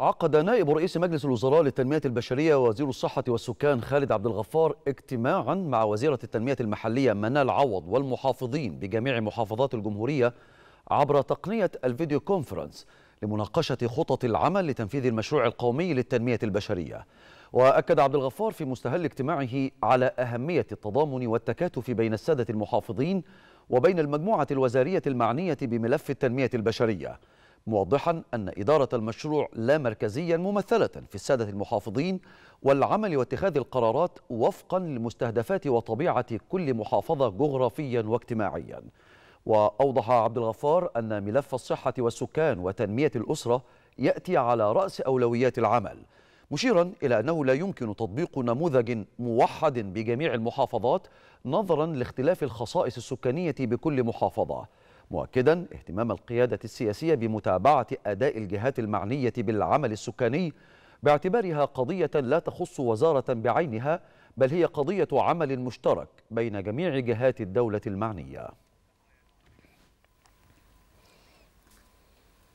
عقد نائب رئيس مجلس الوزراء للتنمية البشرية ووزير الصحة والسكان خالد عبد الغفار اجتماعا مع وزيرة التنمية المحلية منال عوض والمحافظين بجميع محافظات الجمهورية عبر تقنية الفيديو كونفرنس لمناقشة خطط العمل لتنفيذ المشروع القومي للتنمية البشرية وأكد عبد الغفار في مستهل اجتماعه على أهمية التضامن والتكاتف بين السادة المحافظين وبين المجموعة الوزارية المعنية بملف التنمية البشرية موضحا أن إدارة المشروع لا مركزيا ممثلة في السادة المحافظين والعمل واتخاذ القرارات وفقا لمستهدفات وطبيعة كل محافظة جغرافيا واجتماعيا وأوضح عبد الغفار أن ملف الصحة والسكان وتنمية الأسرة يأتي على رأس أولويات العمل مشيرا إلى أنه لا يمكن تطبيق نموذج موحد بجميع المحافظات نظرا لاختلاف الخصائص السكانية بكل محافظة مؤكدا اهتمام القيادة السياسية بمتابعة أداء الجهات المعنية بالعمل السكاني باعتبارها قضية لا تخص وزارة بعينها بل هي قضية عمل مشترك بين جميع جهات الدولة المعنية